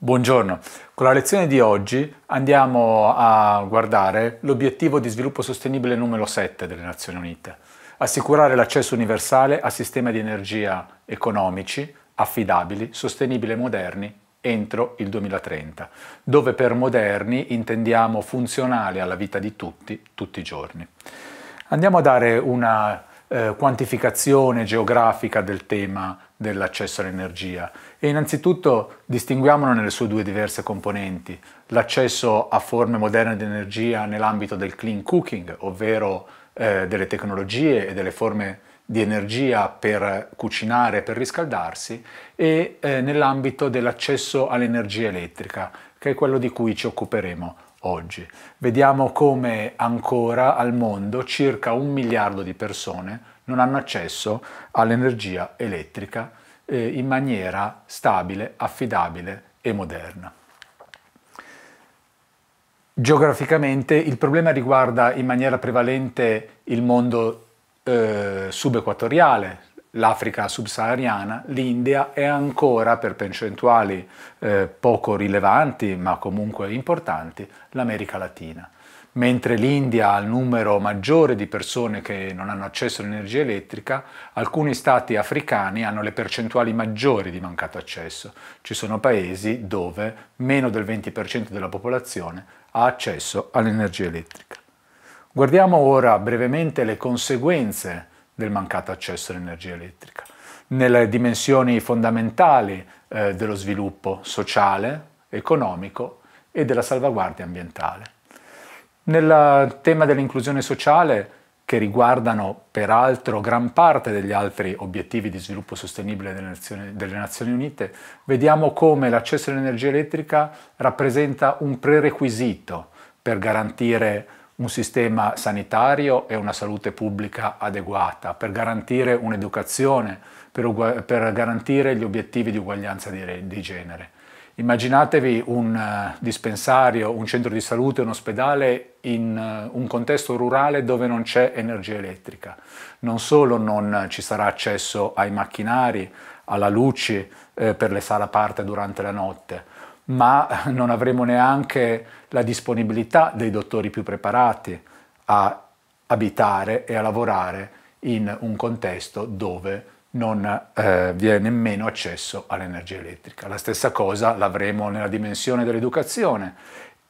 Buongiorno, con la lezione di oggi andiamo a guardare l'obiettivo di sviluppo sostenibile numero 7 delle Nazioni Unite, assicurare l'accesso universale a sistemi di energia economici, affidabili, sostenibili e moderni entro il 2030, dove per moderni intendiamo funzionali alla vita di tutti, tutti i giorni. Andiamo a dare una eh, quantificazione geografica del tema dell'accesso all'energia e innanzitutto distinguiamolo nelle sue due diverse componenti, l'accesso a forme moderne di energia nell'ambito del clean cooking, ovvero eh, delle tecnologie e delle forme di energia per cucinare, per riscaldarsi, e eh, nell'ambito dell'accesso all'energia elettrica, che è quello di cui ci occuperemo oggi. Vediamo come ancora al mondo circa un miliardo di persone non hanno accesso all'energia elettrica eh, in maniera stabile, affidabile e moderna. Geograficamente il problema riguarda in maniera prevalente il mondo eh, subequatoriale, l'Africa subsahariana, l'India e ancora per percentuali eh, poco rilevanti ma comunque importanti l'America Latina mentre l'India ha il numero maggiore di persone che non hanno accesso all'energia elettrica, alcuni stati africani hanno le percentuali maggiori di mancato accesso. Ci sono paesi dove meno del 20% della popolazione ha accesso all'energia elettrica. Guardiamo ora brevemente le conseguenze del mancato accesso all'energia elettrica nelle dimensioni fondamentali eh, dello sviluppo sociale, economico e della salvaguardia ambientale. Nel tema dell'inclusione sociale, che riguardano peraltro gran parte degli altri obiettivi di sviluppo sostenibile delle Nazioni, delle Nazioni Unite, vediamo come l'accesso all'energia elettrica rappresenta un prerequisito per garantire un sistema sanitario e una salute pubblica adeguata, per garantire un'educazione, per, per garantire gli obiettivi di uguaglianza di, di genere. Immaginatevi un eh, dispensario, un centro di salute, un ospedale in eh, un contesto rurale dove non c'è energia elettrica. Non solo non ci sarà accesso ai macchinari, alla luce eh, per le sale a parte durante la notte, ma eh, non avremo neanche la disponibilità dei dottori più preparati a abitare e a lavorare in un contesto dove non eh, vi è nemmeno accesso all'energia elettrica. La stessa cosa l'avremo nella dimensione dell'educazione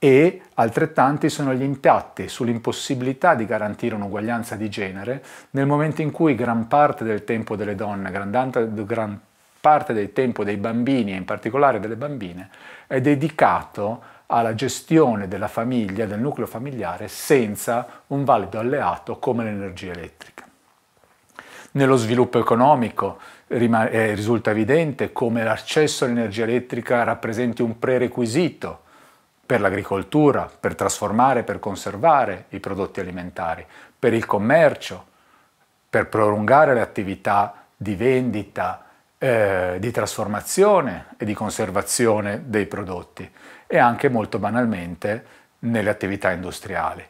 e altrettanti sono gli impatti sull'impossibilità di garantire un'uguaglianza di genere nel momento in cui gran parte del tempo delle donne, gran, parte del tempo dei bambini e in particolare delle bambine è dedicato alla gestione della famiglia, del nucleo familiare, senza un valido alleato come l'energia elettrica. Nello sviluppo economico eh, risulta evidente come l'accesso all'energia elettrica rappresenti un prerequisito per l'agricoltura, per trasformare, per conservare i prodotti alimentari, per il commercio, per prolungare le attività di vendita, eh, di trasformazione e di conservazione dei prodotti e anche molto banalmente nelle attività industriali.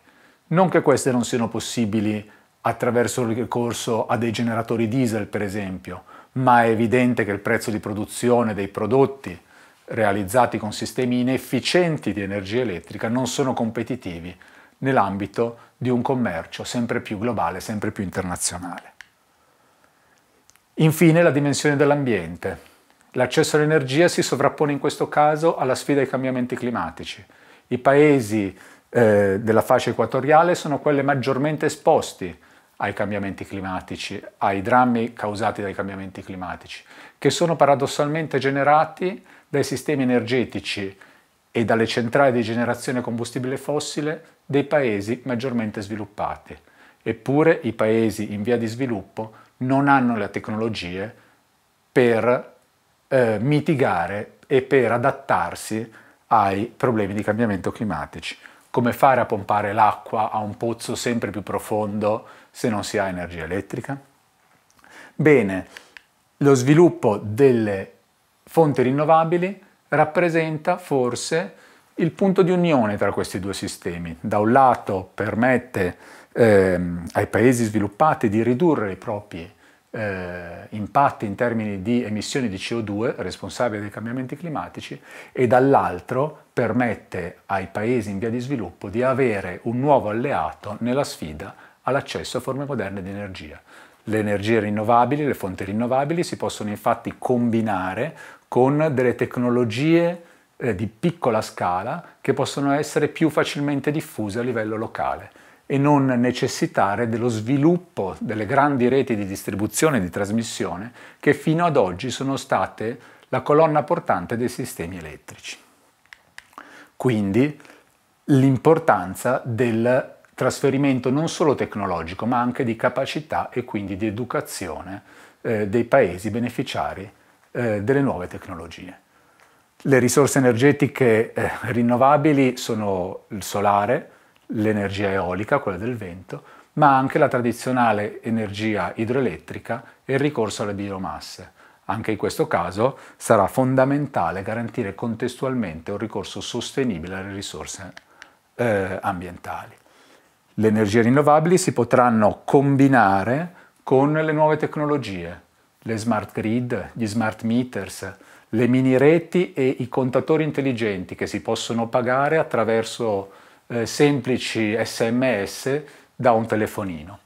Non che queste non siano possibili attraverso il ricorso a dei generatori diesel, per esempio, ma è evidente che il prezzo di produzione dei prodotti realizzati con sistemi inefficienti di energia elettrica non sono competitivi nell'ambito di un commercio sempre più globale, sempre più internazionale. Infine la dimensione dell'ambiente. L'accesso all'energia si sovrappone in questo caso alla sfida ai cambiamenti climatici. I paesi eh, della fascia equatoriale sono quelli maggiormente esposti ai cambiamenti climatici, ai drammi causati dai cambiamenti climatici, che sono paradossalmente generati dai sistemi energetici e dalle centrali di generazione combustibile fossile dei paesi maggiormente sviluppati. Eppure i paesi in via di sviluppo non hanno le tecnologie per eh, mitigare e per adattarsi ai problemi di cambiamento climatici come fare a pompare l'acqua a un pozzo sempre più profondo se non si ha energia elettrica? Bene, lo sviluppo delle fonti rinnovabili rappresenta forse il punto di unione tra questi due sistemi. Da un lato permette eh, ai paesi sviluppati di ridurre le proprie eh, impatti in termini di emissioni di CO2 responsabile dei cambiamenti climatici e dall'altro permette ai paesi in via di sviluppo di avere un nuovo alleato nella sfida all'accesso a forme moderne di energia. Le energie rinnovabili, le fonti rinnovabili si possono infatti combinare con delle tecnologie eh, di piccola scala che possono essere più facilmente diffuse a livello locale e non necessitare dello sviluppo delle grandi reti di distribuzione e di trasmissione che fino ad oggi sono state la colonna portante dei sistemi elettrici. Quindi l'importanza del trasferimento non solo tecnologico ma anche di capacità e quindi di educazione eh, dei paesi beneficiari eh, delle nuove tecnologie. Le risorse energetiche eh, rinnovabili sono il solare, l'energia eolica, quella del vento, ma anche la tradizionale energia idroelettrica e il ricorso alle biomasse. Anche in questo caso sarà fondamentale garantire contestualmente un ricorso sostenibile alle risorse eh, ambientali. Le energie rinnovabili si potranno combinare con le nuove tecnologie, le smart grid, gli smart meters, le mini reti e i contatori intelligenti che si possono pagare attraverso eh, semplici sms da un telefonino.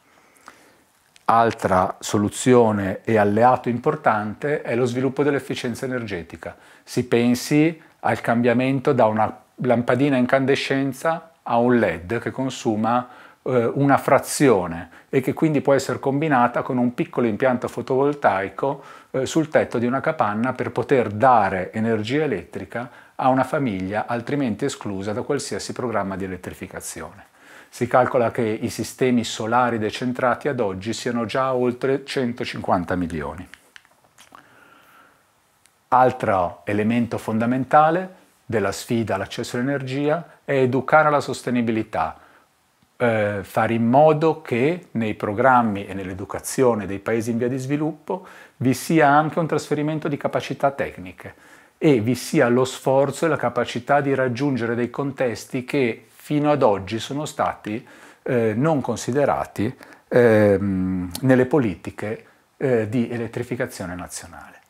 Altra soluzione e alleato importante è lo sviluppo dell'efficienza energetica. Si pensi al cambiamento da una lampadina incandescenza a un LED che consuma eh, una frazione e che quindi può essere combinata con un piccolo impianto fotovoltaico eh, sul tetto di una capanna per poter dare energia elettrica a una famiglia altrimenti esclusa da qualsiasi programma di elettrificazione. Si calcola che i sistemi solari decentrati ad oggi siano già oltre 150 milioni. Altro elemento fondamentale della sfida all'accesso all'energia è educare alla sostenibilità, eh, fare in modo che nei programmi e nell'educazione dei paesi in via di sviluppo vi sia anche un trasferimento di capacità tecniche e vi sia lo sforzo e la capacità di raggiungere dei contesti che fino ad oggi sono stati eh, non considerati ehm, nelle politiche eh, di elettrificazione nazionale.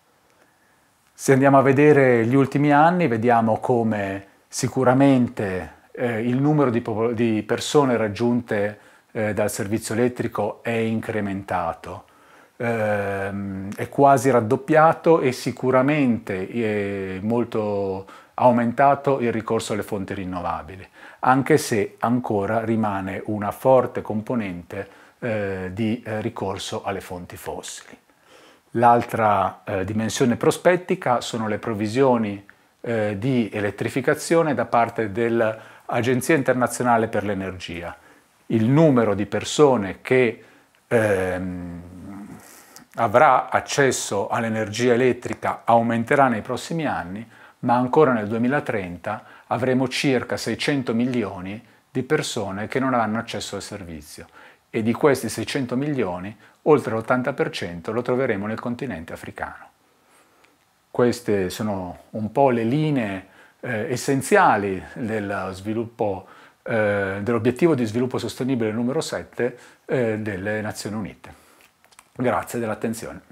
Se andiamo a vedere gli ultimi anni vediamo come sicuramente eh, il numero di, di persone raggiunte eh, dal servizio elettrico è incrementato, ehm, è quasi raddoppiato e sicuramente è eh, molto aumentato il ricorso alle fonti rinnovabili, anche se ancora rimane una forte componente eh, di eh, ricorso alle fonti fossili. L'altra eh, dimensione prospettica sono le provisioni eh, di elettrificazione da parte dell'Agenzia internazionale per l'energia. Il numero di persone che ehm, avrà accesso all'energia elettrica aumenterà nei prossimi anni, ma ancora nel 2030 avremo circa 600 milioni di persone che non avranno accesso al servizio e di questi 600 milioni oltre l'80% lo troveremo nel continente africano. Queste sono un po' le linee eh, essenziali eh, dell'obiettivo eh, dell di sviluppo sostenibile numero 7 eh, delle Nazioni Unite. Grazie dell'attenzione.